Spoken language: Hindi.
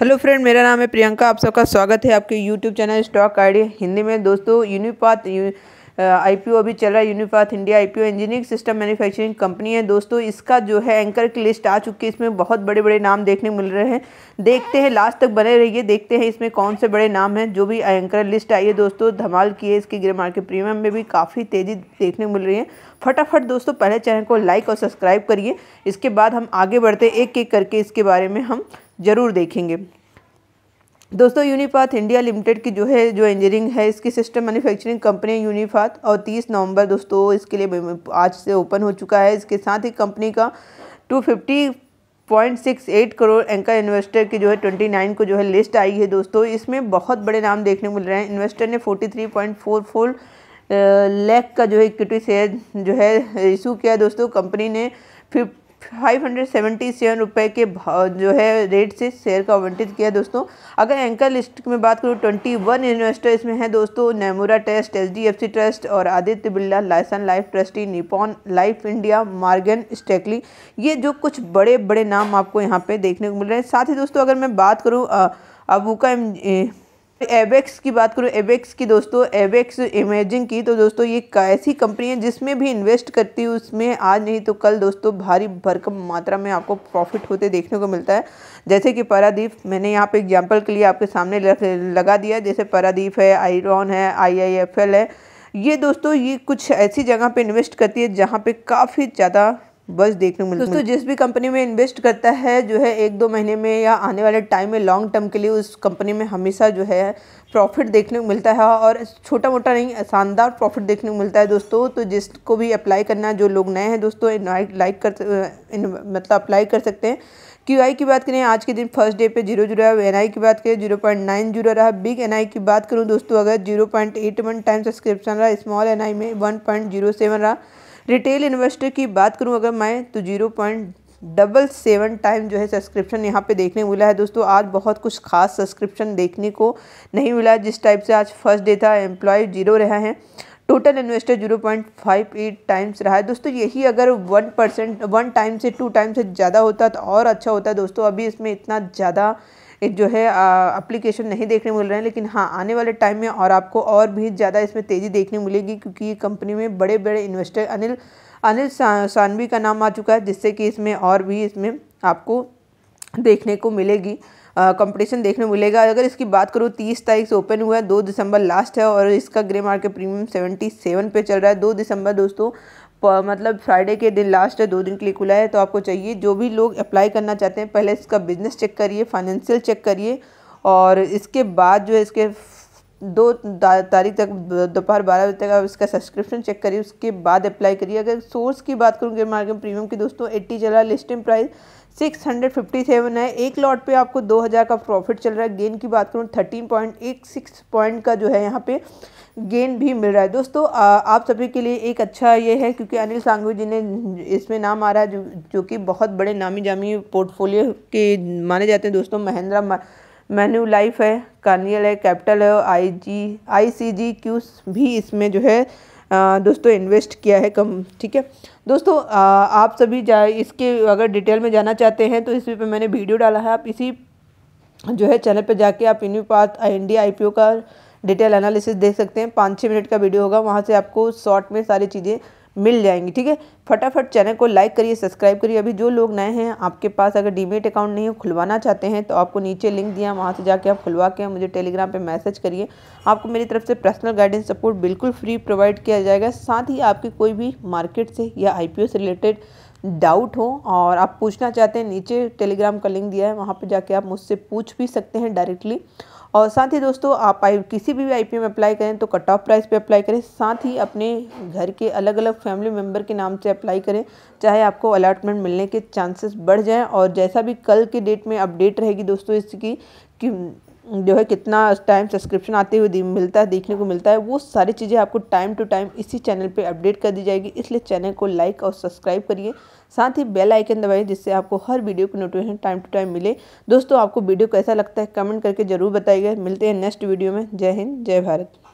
हेलो फ्रेंड मेरा नाम है प्रियंका आप सबका स्वागत है आपके YouTube channel stock ID Hindi में दोस्तों यूनिपाथ आईपीओ अभी चल रहा है Unipath India IPO engineering system manufacturing company है दोस्तों इसका जो है एंकर की लिस्ट आ चुकी है इसमें बहुत बड़े बड़े नाम देखने मिल रहे हैं देखते हैं लास्ट तक बने रहिए देखते हैं इसमें कौन से बड़े नाम हैं जो भी एंकर लिस्ट आई है दोस्तों धमाल की है इसकी ग्रे मार्केट प्रीमियम में भी काफ़ी तेज़ी देखने मिल रही है फटाफट दोस्तों पहले चैनल को लाइक और सब्सक्राइब करिए इसके बाद हम आगे बढ़ते एक एक करके इसके बारे में हम ज़रूर देखेंगे दोस्तों यूनिपाथ इंडिया लिमिटेड की जो है जो इंजीनियरिंग है इसकी सिस्टम मैन्युफैक्चरिंग कंपनी यूनिपाथ और 30 नवंबर दोस्तों इसके लिए आज से ओपन हो चुका है इसके साथ ही कंपनी का 250.68 करोड़ एंकर इन्वेस्टर की जो है 29 को जो है लिस्ट आई है दोस्तों इसमें बहुत बड़े नाम देखने को मिल रहे हैं इन्वेस्टर ने फोर्टी थ्री का जो है इक्विटी शेयर जो है इशू किया दोस्तों कंपनी ने fif five hundred seventy seven के भाव जो है रेट से शेयर का आवंटित किया दोस्तों अगर एंकर लिस्ट में बात करूँ ट्वेंटी वन इन्वेस्टर इसमें हैं दोस्तों नेमोरा ट्रस्ट एच ट्रस्ट और आदित्य बिरला लाइसन life trustee Nippon life India Morgan Stanley ये जो कुछ बड़े बड़े नाम आपको यहाँ पे देखने को मिल रहे हैं साथ ही दोस्तों अगर मैं बात करूँ अबूका एबेक्स की बात करूँ एबेक्स की दोस्तों एबेक्स इमेजिंग की तो दोस्तों ये ऐसी कंपनी है जिसमें भी इन्वेस्ट करती हूँ उसमें आज नहीं तो कल दोस्तों भारी भरकम मात्रा में आपको प्रॉफिट होते देखने को मिलता है जैसे कि पारादीप मैंने यहाँ पे एग्जांपल के लिए आपके सामने लगा दिया जैसे पारादीप है आईरॉन है आई है ये दोस्तों ये कुछ ऐसी जगह पर इन्वेस्ट करती है जहाँ पर काफ़ी ज़्यादा बस देखने को है दोस्तों जिस भी कंपनी में इन्वेस्ट करता है जो है एक दो महीने में या आने वाले टाइम में लॉन्ग टर्म के लिए उस कंपनी में हमेशा जो है प्रॉफिट देखने को मिलता है और छोटा मोटा नहीं शानदार प्रॉफिट देखने को मिलता है दोस्तों तो जिसको भी अप्लाई करना जो लोग नए हैं दोस्तों लाइक कर मतलब अप्लाई कर सकते हैं क्यू आई की बात करें आज के दिन फर्स्ट डे पे जीरो जीरो है एन आई की बात करें जीरो पॉइंट नाइन जीरो रहा बिग एन आई की बात करूँ दोस्तों अगर zero point eight one time subscription रहा स्मॉल एन आई में वन पॉइंट जीरो सेवन रहा रिटेल इन्वेस्टर की बात करूँ अगर मैं तो zero point double seven time जो है सब्सक्रिप्शन यहाँ पे देखने को मिला है दोस्तों आज बहुत कुछ खास सब्सक्रिप्शन देखने को नहीं मिला जिस टाइप से आज फर्स्ट डे था एम्प्लॉय जीरो रहा है total investor zero point five eight times रहा है दोस्तों यही अगर वन परसेंट वन टाइम से टू टाइम से ज़्यादा होता तो और अच्छा होता दोस्तों अभी इसमें इतना ज़्यादा एक जो है अप्लीकेशन नहीं देखने मिल रहे हैं लेकिन हाँ आने वाले टाइम में और आपको और भी ज़्यादा इसमें तेज़ी देखने मिलेगी क्योंकि ये कंपनी में बड़े बड़े इन्वेस्टर अनिल अनिल सानवी का नाम आ चुका है जिससे कि इसमें और भी इसमें आपको देखने को मिलेगी कंपटीशन देखने मिलेगा अगर इसकी बात करूँ तीस तारीख से ओपन हुआ है दो दिसंबर लास्ट है और इसका grey market premium seventy seven पे चल रहा है दो दिसंबर दोस्तों मतलब फ्राइडे के दिन लास्ट है दो दिन के लिए खुला है तो आपको चाहिए जो भी लोग अप्लाई करना चाहते हैं पहले इसका बिज़नेस चेक करिए फाइनेंशियल चेक करिए और इसके बाद जो है इसके दो तारीख तक दोपहर बारह बजे तक आप इसका सब्सक्रिप्शन चेक करिए उसके बाद अप्लाई करिए अगर सोर्स की बात करूँ मार्केट प्रीमियम की दोस्तों एट्टी चल रहा है listing price six hundred fifty seven है एक लॉट पे आपको दो हज़ार का प्रॉफिट चल रहा है गेन की बात करूँ थर्टीन पॉइंट एक सिक्स पॉइंट का जो है यहाँ पे गेन भी मिल रहा है दोस्तों आ, आप सभी के लिए एक अच्छा ये है क्योंकि अनिल सांघवी जी ने इसमें नाम आ रहा है जो जो कि बहुत बड़े नामी जामी पोर्टफोलियो के माने जाते हैं दोस्तों महिंद्रा मेन्यू लाइफ है कार्नियल है कैपिटल है I ji I C G Q भी इसमें जो है आ, दोस्तों इन्वेस्ट किया है कम ठीक है दोस्तों आ, आप सभी जा इसके अगर डिटेल में जाना चाहते हैं तो इसी पे मैंने वीडियो डाला है आप इसी जो है चैनल पे जाके आप इन्यू पाथ इंडिया आईपीओ का डिटेल एनालिसिस देख सकते हैं पाँच छः मिनट का वीडियो होगा वहाँ से आपको शॉर्ट में सारी चीज़ें मिल जाएंगी ठीक है फटाफट चैनल को लाइक करिए सब्सक्राइब करिए अभी जो लोग नए हैं आपके पास अगर डीमेट अकाउंट नहीं खुलवाना चाहते हैं तो आपको नीचे लिंक दिया वहाँ से जाके आप खुलवा के मुझे टेलीग्राम पे मैसेज करिए आपको मेरी तरफ से पर्सनल गाइडेंस सपोर्ट बिल्कुल फ्री प्रोवाइड किया जाएगा साथ ही आपकी कोई भी मार्केट से या आई से रिलेटेड डाउट हो और आप पूछना चाहते हैं नीचे टेलीग्राम का लिंक दिया है वहाँ पर जाके आप मुझसे पूछ भी सकते हैं डायरेक्टली और साथ ही दोस्तों आप आई किसी भी आई में अप्लाई करें तो कट ऑफ प्राइस पे अप्लाई करें साथ ही अपने घर के अलग अलग फैमिली मेम्बर के नाम से अप्लाई करें चाहे आपको अलाटमेंट मिलने के चांसेस बढ़ जाएँ और जैसा भी कल के डेट में अपडेट रहेगी दोस्तों इसकी कि जो है कितना टाइम सब्सक्रिप्शन आते हुए मिलता है देखने को मिलता है वो सारी चीज़ें आपको टाइम टू टाइम इसी चैनल पर अपडेट कर दी जाएगी इसलिए चैनल को लाइक और सब्सक्राइब करिए साथ ही बेल आइकन दबाएं जिससे आपको हर वीडियो की नोटिफिकेशन टाइम टू टाइम मिले दोस्तों आपको वीडियो कैसा लगता है कमेंट करके ज़रूर बताइएगा मिलते हैं नेक्स्ट वीडियो में जय हिंद जय भारत